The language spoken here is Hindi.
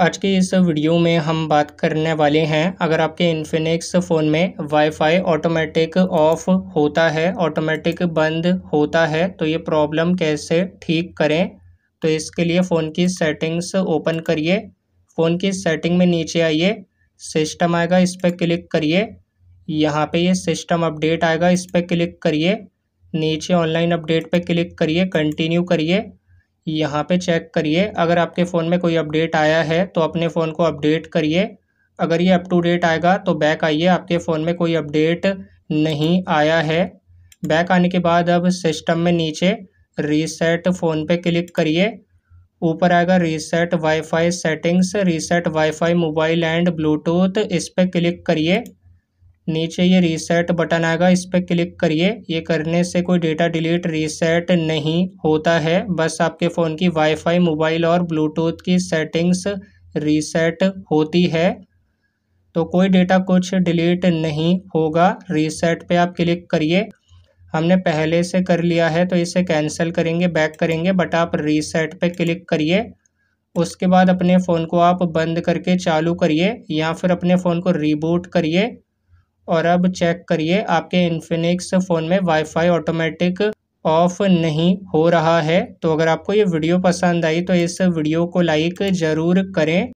आज के इस वीडियो में हम बात करने वाले हैं अगर आपके इन्फिनिक्स फ़ोन में वाईफाई ऑटोमेटिक ऑफ होता है ऑटोमेटिक बंद होता है तो ये प्रॉब्लम कैसे ठीक करें तो इसके लिए फ़ोन की सेटिंग्स ओपन करिए फ़ोन की सेटिंग में नीचे आइए सिस्टम आएगा इस पर क्लिक करिए यहाँ पे ये सिस्टम अपडेट आएगा इस पर क्लिक करिए नीचे ऑनलाइन अपडेट पर क्लिक करिए कंटिन्यू करिए यहाँ पे चेक करिए अगर आपके फ़ोन में कोई अपडेट आया है तो अपने फ़ोन को अपडेट करिए अगर ये अप टू डेट आएगा तो बैक आइए आपके फ़ोन में कोई अपडेट नहीं आया है बैक आने के बाद अब सिस्टम में नीचे रीसेट फ़ोन पे क्लिक करिए ऊपर आएगा reset wifi settings reset wifi mobile and bluetooth इस पर क्लिक करिए नीचे ये रीसेट बटन आएगा इस पर क्लिक करिए ये करने से कोई डेटा डिलीट रीसेट नहीं होता है बस आपके फ़ोन की वाईफाई मोबाइल और ब्लूटूथ की सेटिंग्स रीसेट होती है तो कोई डेटा कुछ डिलीट नहीं होगा रीसेट पे आप क्लिक करिए हमने पहले से कर लिया है तो इसे कैंसिल करेंगे बैक करेंगे बट आप रीसेट पे क्लिक करिए उसके बाद अपने फ़ोन को आप बंद करके चालू करिए या फिर अपने फ़ोन को रीबूट करिए और अब चेक करिए आपके इन्फिनिक्स फ़ोन में वाईफाई ऑटोमेटिक ऑफ नहीं हो रहा है तो अगर आपको ये वीडियो पसंद आई तो इस वीडियो को लाइक ज़रूर करें